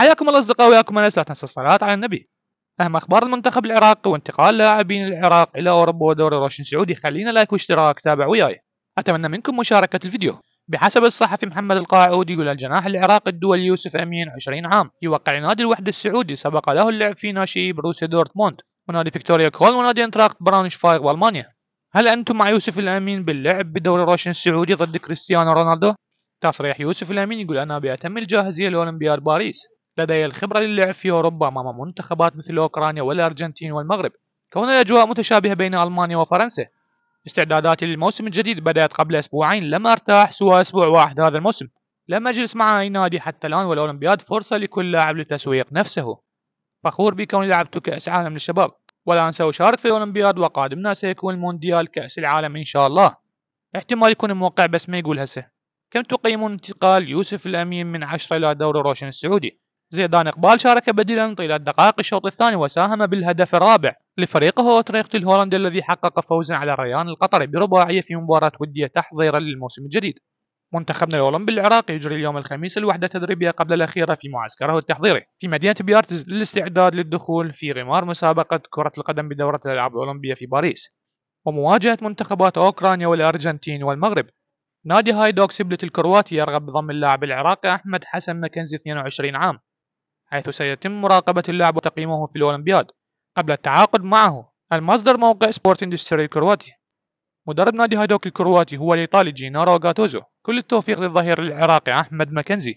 حياكم الله أصدقائي وياكم أنس لا تنسى الصلاة على النبي أهم أخبار المنتخب العراقي وانتقال لاعبين العراق إلى أوروبا ودوري روشن سعودي خلينا لايك واشتراك تابع وياي أتمنى منكم مشاركة الفيديو بحسب الصحفي محمد القاعود يقول الجناح العراقي الدولي يوسف أمين 20 عام يوقع نادي الوحدة السعودي سبق له اللعب في ناشئي بروسيا دورتموند ونادي فيكتوريا كول ونادي برانش فايغ والمانيا هل انتم مع يوسف الامين باللعب بدوري روشن السعودي ضد كريستيانو رونالدو؟ تصريح يوسف الامين يقول انا باتم الجاهزيه لاولمبياد باريس لدي الخبرة للعب في أوروبا أمام منتخبات مثل أوكرانيا والأرجنتين والمغرب كون الأجواء متشابهة بين ألمانيا وفرنسا استعداداتي للموسم الجديد بدأت قبل أسبوعين لم أرتاح سوى أسبوع واحد هذا الموسم لم أجلس مع أي نادي حتى الآن والأولمبياد فرصة لكل لاعب لتسويق نفسه فخور بكوني لعبت كأس عالم للشباب ولا أنسى أشارك في الأولمبياد وقادمنا سيكون مونديال كأس العالم إن شاء الله احتمال يكون موقع بس ما يقول هسه كم تقيمون انتقال يوسف الأمين من 10 إلى دوري روشن السعودي زيدان إقبال شارك بديلا طيلة دقائق الشوط الثاني وساهم بالهدف الرابع لفريقه أوتريخت الهولندي الذي حقق فوزا على ريان القطري برباعية في مباراة ودية تحضيرا للموسم الجديد منتخبنا الأولمبي العراقي يجري اليوم الخميس الوحدة التدريبية قبل الأخيرة في معسكره التحضيري في مدينة بيارتز للاستعداد للدخول في غمار مسابقة كرة القدم بدورة الألعاب الأولمبية في باريس ومواجهة منتخبات أوكرانيا والأرجنتين والمغرب نادي هايدوك سبلت الكرواتي يرغب بضم اللاعب العراقي أحمد حسن مكنزي 22 عام حيث سيتم مراقبة اللاعب وتقييمه في الأولمبياد قبل التعاقد معه المصدر موقع سبورت اندستري الكرواتي مدرب نادي هادوك الكرواتي هو الإيطالي جينارو غاتوزو كل التوفيق للظهير العراقي أحمد مكنزي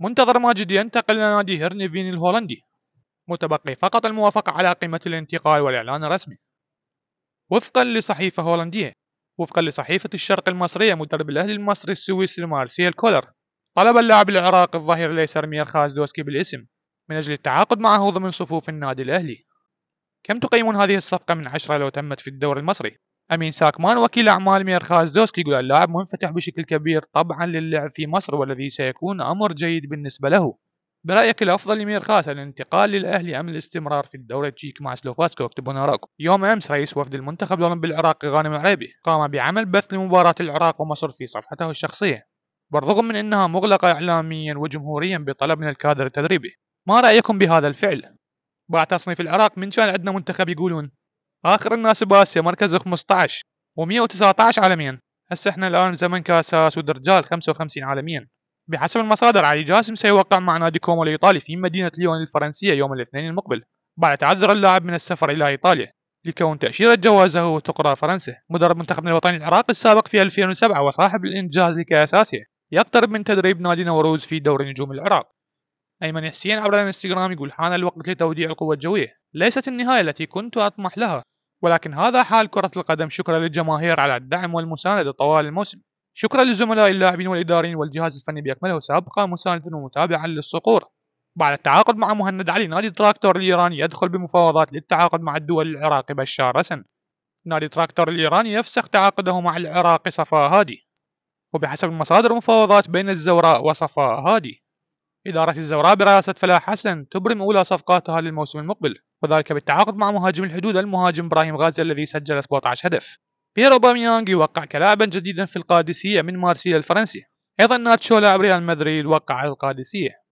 منتظر ماجد ينتقل إلى نادي هيرنيفين الهولندي متبقي فقط الموافقة على قيمة الانتقال والإعلان الرسمي وفقا لصحيفة هولندية وفقا لصحيفة الشرق المصرية مدرب الأهلي المصري السويسري مارسيل كولر طلب اللاعب العراقي الظهير الايسر مير خازدوسكي بالاسم من أجل التعاقد معه ضمن صفوف النادي الأهلي كم تقيمون هذه الصفقة من عشرة لو تمت في الدوري المصري؟ أمين ساكمان وكيل أعمال ميرخاز دوسكي يقول اللاعب منفتح بشكل كبير طبعا للعب في مصر والذي سيكون أمر جيد بالنسبة له برأيك الأفضل لميرخاس الانتقال للأهلي أم الاستمرار في الدوري التشيك مع سلوفاسكو اكتبون آراءكم يوم أمس رئيس وفد المنتخب الأولمبي العراقي غانم العريبي قام بعمل بث لمباراة العراق ومصر في صفحته الشخصية بالرغم من أنها مغلقة إعلاميا وجمهوريا بطلب من الكادر التدريبي ما رأيكم بهذا الفعل؟ باع تصنيف العراق من كان عندنا منتخب يقولون آخر الناس بآسيا مركز 15 و119 عالميا هسه احنا الآن زمن كاس سود الرجال 55 عالميا بحسب المصادر علي جاسم سيوقع مع نادي كومو الإيطالي في مدينة ليون الفرنسية يوم الاثنين المقبل بعد تعذر اللاعب من السفر إلى إيطاليا لكون تأشيرة جوازه وتقرى فرنسا مدرب منتخبنا الوطني العراقي السابق في 2007 وصاحب الإنجاز لكأس آسيا يقترب من تدريب نادي نوروز في دوري نجوم العراق أيمن يحسين عبر الانستغرام يقول حان الوقت لتوديع القوة الجوية ليست النهاية التي كنت أطمح لها ولكن هذا حال كرة القدم شكرا للجماهير على الدعم والمساندة طوال الموسم شكرا لزملاء اللاعبين والإداريين والجهاز الفني بأكمله سابقا مساندا ومتابعا للصقور بعد التعاقد مع مهند علي نادي تراكتور الإيراني يدخل بمفاوضات للتعاقد مع الدول العراقي بشار رسن نادي تراكتور الإيراني يفسخ تعاقده مع العراقي صفاء هادي وبحسب المصادر مفاوضات بين الزوراء وصفاء هادي إدارة الزوراء برئاسة فلاح حسن تبرم أولى صفقاتها للموسم المقبل وذلك بالتعاقد مع مهاجم الحدود المهاجم إبراهيم غازي الذي سجل 17 هدف بيير أوباميانغ يوقع كلاعبا جديدا في القادسية من مارسيليا الفرنسي أيضا ناتشو لاعب ريال مدريد وقع القادسية